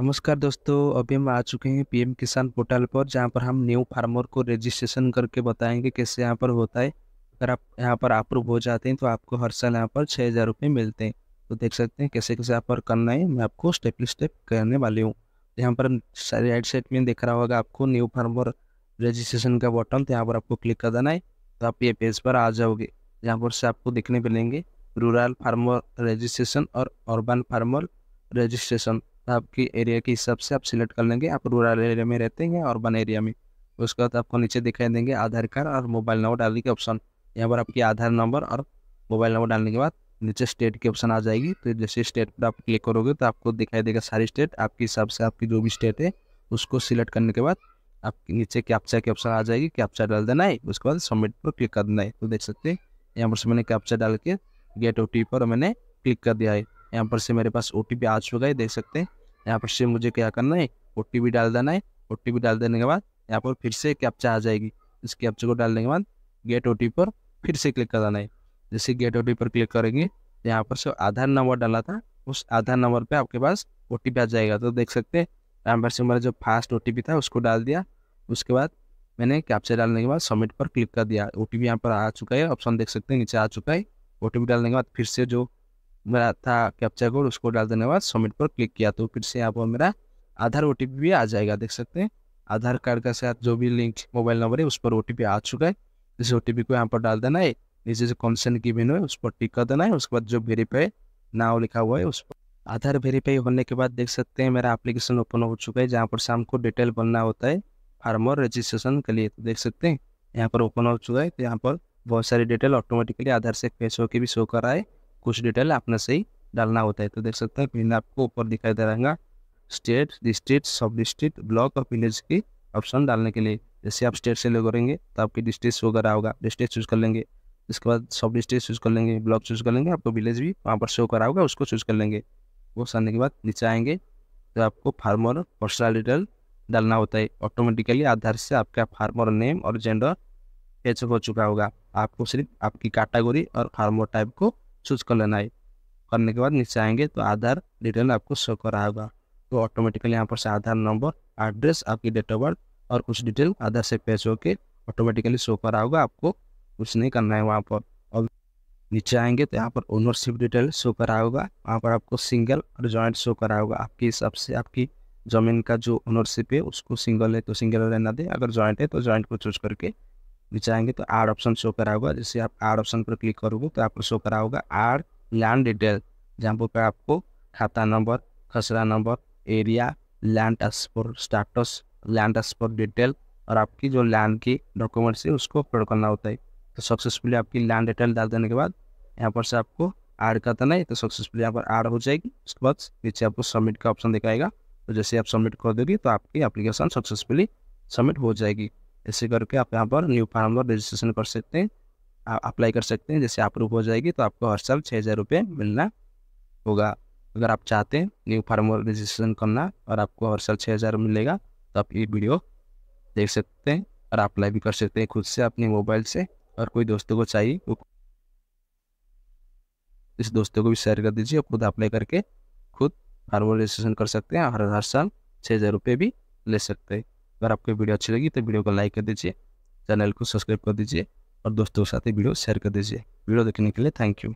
नमस्कार दोस्तों अभी हम आ चुके हैं पीएम किसान पोर्टल पर जहां पर हम न्यू फार्मर को रजिस्ट्रेशन करके बताएंगे कैसे यहां पर होता है अगर आप यहां पर अप्रूव हो जाते हैं तो आपको हर साल यहां पर छः हज़ार रुपये मिलते हैं तो देख सकते हैं कैसे कैसे यहाँ पर करना है मैं आपको स्टेप बाई स्टेप करने वाली हूँ तो यहाँ पर राइट साइड में देख रहा होगा आपको न्यू फार्मर रजिस्ट्रेशन का बटन तो यहाँ पर आपको क्लिक कर देना है तो आप ये पेज पर आ जाओगे यहाँ पर से आपको देखने मिलेंगे रूरल फार्मर रजिस्ट्रेशन और अर्बन फार्मर रजिस्ट्रेशन आपकी एरिया के हिसाब से आप सिलेक्ट कर लेंगे आप रूरल एरिया में रहते हैं और एरिया में उसके बाद आपको नीचे दिखाई देंगे आधार कार्ड और मोबाइल नंबर डालने के ऑप्शन यहाँ पर आपकी आधार नंबर और मोबाइल नंबर डालने के बाद नीचे स्टेट की ऑप्शन आ जाएगी तो जैसे स्टेट पर आप क्लिक करोगे तो आपको दिखाई देगा सारी स्टेट आपके हिसाब से आपकी जो भी स्टेट है उसको सिलेक्ट करने के बाद आप नीचे कैप्चा की ऑप्शन आ जाएगी कैप्चा डाल देना है उसके बाद सबमिट पर क्लिक कर देना है तो देख सकते हैं यहाँ पर से मैंने कैप्चा डाल के गेट ओ पर मैंने क्लिक कर दिया है यहाँ पर से मेरे पास ओ आ चुका है देख सकते हैं यहाँ पर से मुझे क्या करना है ओ डाल देना है ओ डाल देने के बाद यहाँ पर फिर से कैप्चा आ जाएगी इस कैप्चा को डालने के बाद गेट ओ पर फिर से क्लिक कर देना है जैसे गेट ओ पर क्लिक करेंगे यहाँ पर से आधार नंबर डाला था उस आधार नंबर पे आपके पास ओ आ जाएगा तो देख सकते हैं यहाँ पर से मेरा जो फास्ट ओ था उसको डाल दिया उसके बाद मैंने कैप्चा डालने के बाद सबमिट पर क्लिक कर दिया ओ टी यहाँ पर आ चुका है ऑप्शन देख सकते हैं नीचे आ चुका है ओ डालने के बाद फिर से जो मेरा था कैप्चर कोड उसको डाल देने के बाद सबमिट पर क्लिक किया तो फिर से यहाँ पर मेरा आधार ओ भी आ जाएगा देख सकते हैं आधार कार्ड का साथ जो भी लिंक मोबाइल नंबर है उस पर ओ आ चुका है इस ओ को यहाँ पर डाल देना है नीचे जो कंसेंट की मेनू है उस पर टिक कर देना है उसके बाद जो वेरीफाई नाव लिखा हुआ है उस पर आधार वेरीफाई होने के बाद देख सकते हैं मेरा एप्लीकेशन ओपन हो चुका है जहाँ पर शाम को डिटेल बनना होता है फार्म और रजिस्ट्रेशन के लिए तो देख सकते हैं यहाँ पर ओपन हो चुका है तो यहाँ पर बहुत सारी डिटेल ऑटोमेटिकली आधार से फेस होकर भी शो कर रहा है कुछ डिटेल आपने से ही डालना होता है तो देख सकते हैं फिर आपको ऊपर दिखाई दे रहेगा state district sub district block और विलेज की ऑप्शन डालने के लिए जैसे आप स्टेट से ले करेंगे तो आपके डिस्ट्रिक्ट वगैरह होगा डिस्ट्रिक्ट चूज़ कर लेंगे इसके बाद सब डिस्ट्रिक्ट चूज़ कर लेंगे ब्लॉक चूज़ कर लेंगे आपको विलेज भी वहाँ पर शो करा होगा उसको चूज़ कर लेंगे वो करने के बाद नीचे आएंगे तो आपको फार्मर पर्सनल डिटेल डालना होता है ऑटोमेटिकली आधार से आपका फार्मर नेम और जेंडर एच हो चुका होगा आपको सिर्फ आपकी कैटागोरी और फार्मर टाइप को चूज कर लेना है करने के बाद नीचे आएंगे तो आधार डिटेल आपको शो कर रहा होगा तो ऑटोमेटिकली यहाँ पर से आधार नंबर एड्रेस आपकी डेट ऑफ बर्थ और कुछ डिटेल आधार से पेश होकर ऑटोमेटिकली शो करा होगा आपको कुछ नहीं करना है वहाँ पर अब नीचे आएंगे तो यहाँ पर ओनरशिप डिटेल शो करा होगा वहाँ पर आपको सिंगल और ज्वाइंट शो करा होगा आपके हिसाब से आपकी ज़मीन का जो ओनरशिप है उसको सिंगल है तो सिंगल रहना दे अगर ज्वाइंट है तो ज्वाइंट को चूज करके नीचे तो आर ऑप्शन शो करा होगा जैसे आप आर ऑप्शन पर क्लिक करोगे तो आपको शो करा होगा आर लैंड डिटेल जहाँ पर आपको खाता नंबर खसरा number area land transfer status land transfer detail और आपकी जो लैंड की डॉक्यूमेंट्स है उसको अपलोड करना होता है तो सक्सेसफुली आपकी लैंड डिटेल डाल देने के बाद यहाँ पर से आपको ऐड करता नहीं तो सक्सेसफुली यहाँ पर ऐड हो जाएगी उसके बाद नीचे आपको सबमिट का ऑप्शन दिखाएगा तो जैसे आप सबमिट कर दोगे तो आपकी एप्लीकेशन सक्सेसफुली सबमिट हो जाएगी ऐसे करके आप यहाँ पर न्यू फार्म पर रजिस्ट्रेशन कर सकते हैं अप्लाई कर सकते हैं जैसे अप्रूव हो जाएगी तो आपको हर साल छः हज़ार रुपये मिलना होगा अगर आप चाहते हैं न्यू फार्म रजिस्ट्रेशन करना और आपको हर साल छः हज़ार मिलेगा तो आप ये वीडियो देख सकते हैं और अप्लाई भी कर सकते हैं खुद से अपने मोबाइल से और कोई दोस्तों को चाहिए वो तो इस दोस्तों को भी शेयर कर दीजिए और खुद अप्लाई करके खुद फार्मर रजिस्ट्रेशन कर सकते हैं हर हर साल छः हज़ार रुपये भी ले सकते हैं अगर आपको वीडियो अच्छी लगी तो वीडियो को लाइक कर दीजिए चैनल को सब्सक्राइब कर दीजिए और दोस्तों के साथ वीडियो शेयर कर दीजिए वीडियो देखने के लिए थैंक यू